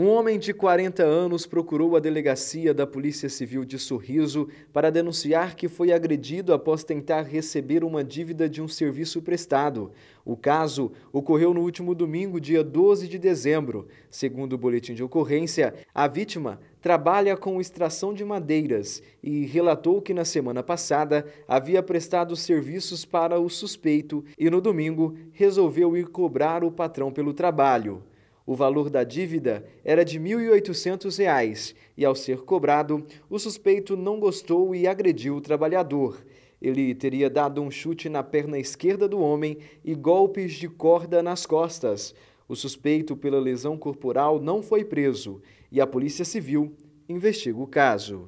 Um homem de 40 anos procurou a delegacia da Polícia Civil de Sorriso para denunciar que foi agredido após tentar receber uma dívida de um serviço prestado. O caso ocorreu no último domingo, dia 12 de dezembro. Segundo o boletim de ocorrência, a vítima trabalha com extração de madeiras e relatou que na semana passada havia prestado serviços para o suspeito e no domingo resolveu ir cobrar o patrão pelo trabalho. O valor da dívida era de R$ 1.800 e, ao ser cobrado, o suspeito não gostou e agrediu o trabalhador. Ele teria dado um chute na perna esquerda do homem e golpes de corda nas costas. O suspeito pela lesão corporal não foi preso e a Polícia Civil investiga o caso.